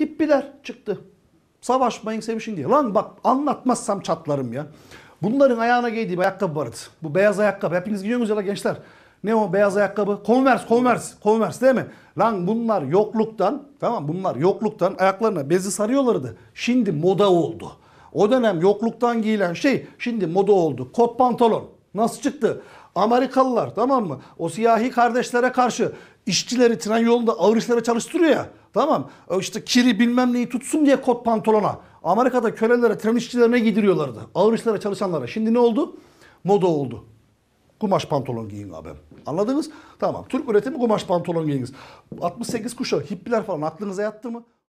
Hippiler çıktı. Savaşmayın sevişin diye. Lan bak anlatmazsam çatlarım ya. Bunların ayağına giydiği ayakkabı vardı. Bu beyaz ayakkabı. Hepiniz giyiyorsunuz ya da gençler. Ne o beyaz ayakkabı? Converse, Converse, Converse değil mi? Lan bunlar yokluktan, tamam bunlar yokluktan ayaklarına bezi sarıyorlardı. Şimdi moda oldu. O dönem yokluktan giyilen şey şimdi moda oldu. Kot pantolon. Nasıl çıktı? Amerikalılar tamam mı? O siyahi kardeşlere karşı işçileri tren yolunda ağır işlere çalıştırıyor ya. Tamam e, işte kiri bilmem neyi tutsun diye kot pantolona. Amerika'da kölelere, tren işçilerine giydiriyorlardı. Ağır işlere çalışanlara. Şimdi ne oldu? Moda oldu. Kumaş pantolon giyin abi. Anladınız? Tamam. Türk üretimi kumaş pantolon giyiniz. 68 kuşağı, hippiler falan aklınıza yattı mı?